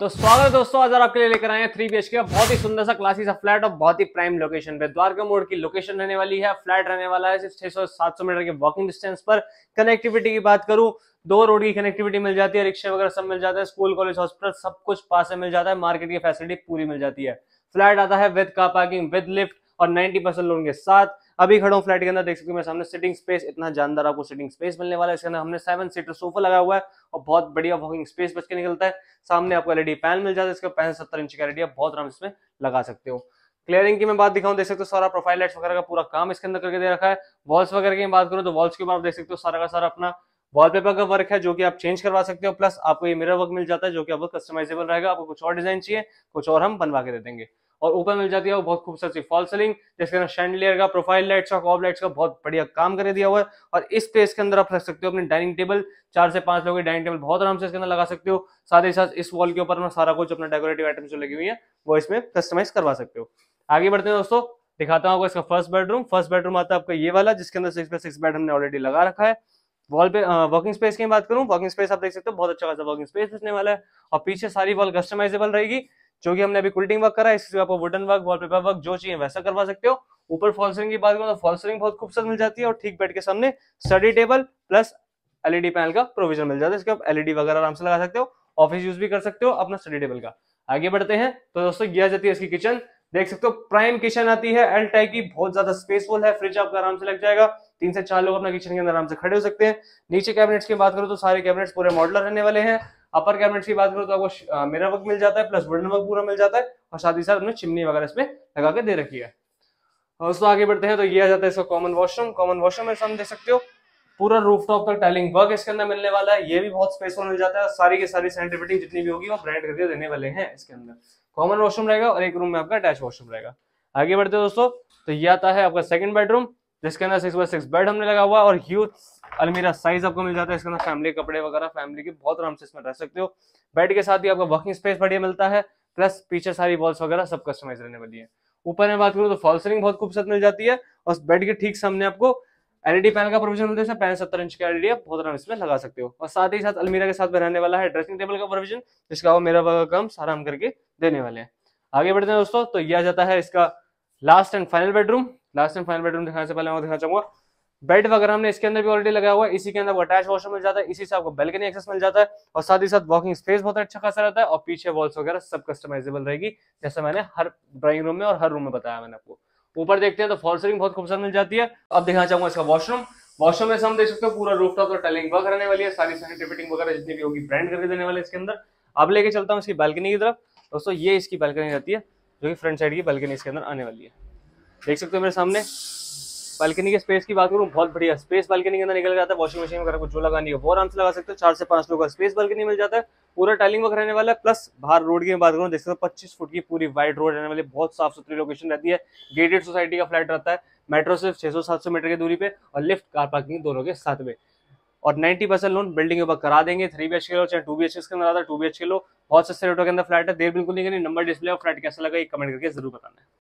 तो स्वागत दोस्तों आज आपके लिए लेकर आए हैं थ्री बी बहुत ही सुंदर सा क्लासी सा फ्लैट और बहुत ही प्राइम लोकेशन पे द्वारका मोड़ की लोकेशन रहने वाली है फ्लैट रहने वाला है सिर्फ सात सौ मीटर के वॉकिंग डिस्टेंस पर कनेक्टिविटी की बात करूं दो रोड की कनेक्टिविटी मिल जाती है रिक्शा वगैरह सब मिल जाता है स्कूल कॉलेज हॉस्पिटल सब कुछ पास से मिल जाता है मार्केट की फैसिलिटी पूरी मिल जाती है फ्लैट आता है विद का पार्किंग विद लिफ्ट और 90 परसेंट लोन के साथ अभी खड़ा हूँ फ्लैट के अंदर देख सकते हो सामने सिटिंग स्पेस इतना जानदार आपको सिटिंग स्पेस मिलने वाला है इसके अंदर हमने सेवन सीटर सोफा लगा हुआ है और बहुत बढ़िया वॉकिंग स्पेस बच के निकलता है सामने आपको एलईडी पैन मिल जाता है इसका पैन सत्तर इंच का एलईडी आप बहुत आराम इसमें लगा सकते हो क्लियरिंग की मैं बात दिखाऊं देख सकते हो सारा प्रोफाइल लाइट्स वगैरह का पूरा काम इसके अंदर करके दे रखा है वॉल्स वगैरह की बात करूँ तो वॉल्स के ऊपर देख सकते हो सारा का सारा अपना वॉलपेपर का वर्क है जो कि आप चेंज करवा सकते हो प्लस आपको ये मिरर वर्क मिल जाता है जो कि आपको कस्टमाइजेबल रहेगा आपको कुछ और डिजाइन चाहिए कुछ और हम बनवा के दे देंगे और ऊपर मिल जाती है वो बहुत खूबसूरत सी फॉल सीलिंग जिसके अंदर शैंडलियर का प्रोफाइल लाइट्स का कॉब लाइट्स का बहुत बढ़िया काम कर दिया हुआ है और इस स्पेस के अंदर आप रख सकते हो अपनी डाइनिंग टेबल चार से पांच लोग डाइनिंग टेबल बहुत आराम से इसके अंदर लगा सकते हो साथ ही साथ इस वॉल के ऊपर में सारा कुछ अपना डेकोरेटिव आइटम्स जो लगी हुई है वो इसमें कस्टमाइज करवा सकते हो आगे बढ़ते हैं दोस्तों दिखाता हूँ आपको इसका फर्स्ट बेडरूम फर्स्ट बेडरूम आता है आपका ये वाला जिसके अंदर सिक्स बाय सिक्स बेड हमने ऑलरेडी लगा रखा है वॉल पे वर्किंग स्पेस की बात करूं वर्किंग स्पेस आप देख सकते हो बहुत अच्छा खासा वर्किंग स्पेस दिखने वाला है और पीछे सारी वॉल कस्टमाइजेबल रहेगी जो कि हमने अभी कुल्टिंग वर्क करा है इसके आपको वुडन वर्क वॉलपेपर वर्क जो चाहिए वैसा करवा सकते हो ऊपर फॉल्सरिंग की बात करो तो फॉल्सरिंग बहुत खूबसूरत मिल जाती है और ठीक बेड के सामने study table plus LED panel का प्रोविजन मिल जाता है इसके आप एलईडी वगैरह आराम से लगा सकते हो ऑफिस यूज भी कर सकते हो अपना स्टडी टेबल का आगे बढ़ते हैं तो दोस्तों यह जाती है इसकी किचन देख सकते हो प्राइम किचन आती है एल टाइप की बहुत ज्यादा स्पेसफुल है फ्रिज आपका आराम से लग जाएगा तीन से चार लोग अपना किचन के अंदर आराम से खड़े हो सकते हैं नीचे कैबिनेट्स की बात करो तो सारे कैबिनेट्स पूरे मॉडलर रहने वाले हैं अपर कैबिनेट्स की बात करो तो आपको मेरा वर्क मिल जाता है प्लस वुडन वर्क पूरा मिल जाता है और साथ ही साथ हमने चिमनी वगैरह इसमें लगा के दे रखी है दोस्तों आगे बढ़ते हैं तो ये आ जाता है इसका कॉमन वॉशरूम कॉमन वॉशरूम में हम देख सकते हो पूरा रूफ टॉप तक टाइलिंग वर्क इसके अंदर मिलने वाला है ये भी बहुत स्पेसफुल मिल जाता है सारी की सारी सैनिटिविटी जितनी भी होगी वो ब्रांड करके देने वाले हैं इसके अंदर कॉमन वॉशरूम रहेगा और एक रूम में आपका अटैच वॉशरूम रहेगा आगे बढ़ते हैं दोस्तों तो ये आता है आपका सेकंड बेडरूम जिसके अंदर सिक्स बाय सिक्स बेड हमने लगा हुआ और यूथ अलमीरा साइज आपको मिल जाता है इसके अंदर फैमिली कपड़े वगैरह फैमिली के बहुत आराम से इसमें रह सकते हो बेड के साथ ही आपका वर्किंग स्पेस बढ़िया मिलता है प्लस पीछे सारी वॉल्स वगैरह सब कस्टमाइज रहने वाली है ऊपर में बात करूँ तो फॉल सीलिंग बहुत खूबसूरत मिल जाती है और बेड के ठीक सामने आपको एलईडी पैनल का प्रोविजन मिलता है पैन सत्तर इंच का एलईडी आप बहुत आराम इसमें लगा सकते हो और साथ ही साथ अलमीरा के साथ में रहने वाला है ड्रेसिंग टेबल का प्रोविजन जिसका वो मेरा वगैरह काम सारा करके देने वाले हैं आगे बढ़ते हैं दोस्तों तो यह जाता है इसका last and final bedroom last and final bedroom दिखाने से पहले मैं दिखाना चाहूंगा बेड वगैरह हमने इसके अंदर भी ऑलरेडी लगा हुआ है इसी के अंदर अटैच वॉशरूम मिल जाता है इसी से आपको बेलकनी एक्सेस मिल जाता है और साथ ही साथ वॉकिंग स्पेस बहुत अच्छा खासा रहता है और पीछे वॉल्स वगैरह सब कस्टमाइजेबल रहेगी जैसे मैंने हर ड्राइंग रूम में और हर रूम में बताया मैंने आपको ऊपर देखते हैं तो फॉल सीलिंग बहुत खूबसूरत मिल जाती है अब दिखाना चाहूंगा इसका वॉशरूम वॉशरूम में हम देख सकते हो पूरा रूफ टॉप और टैलिंग वर्क रहने वाली है सारी सैनिटरी फिटिंग वगैरह जितनी भी होगी ब्रांड करके देने वाले इसके अंदर अब लेके चलता हूँ इसकी बालकनी की तरफ दोस्तों ये इसकी बालकनी रहती है जो कि फ्रंट साइड की बालकनी इसके अंदर आने वाली है देख सकते हो मेरे सामने बालकनी के स्पेस की बात करूँ बहुत बढ़िया स्पेस बालकनी के अंदर निकल जाता है वॉशिंग मशीन वगैरह कुछ जो लगानी है वो आराम से लगा सकते हो चार से पांच लोग का स्पेस बालकनी मिल जाता है पूरा टाइलिंग वगैरह रहने वाला है प्लस बाहर रोड की बात करूँ देख सकते हो पच्चीस फुट की पूरी वाइड रोड रहने वाली बहुत साफ सुथरी लोकेशन रहती है गेटेड सोसाइटी का फ्लैट रहता है मेट्रो सिर्फ छह सौ सात सौ मीटर की दूरी पे और लिफ्ट कार पार्किंग दोनों के साथ में और 90 परसेंट लोन बिल्डिंग के ऊपर करा देंगे थ्री बी एच के लो चाहे टू बी एच के अंदर आता है टू बी एच के लो बहुत सस्ते रेटों के अंदर फ्लैट है देर बिल्कुल नहीं करनी नंबर डिस्प्ले और फ्लैट कैसा लगा ये कमेंट करके जरूर बताना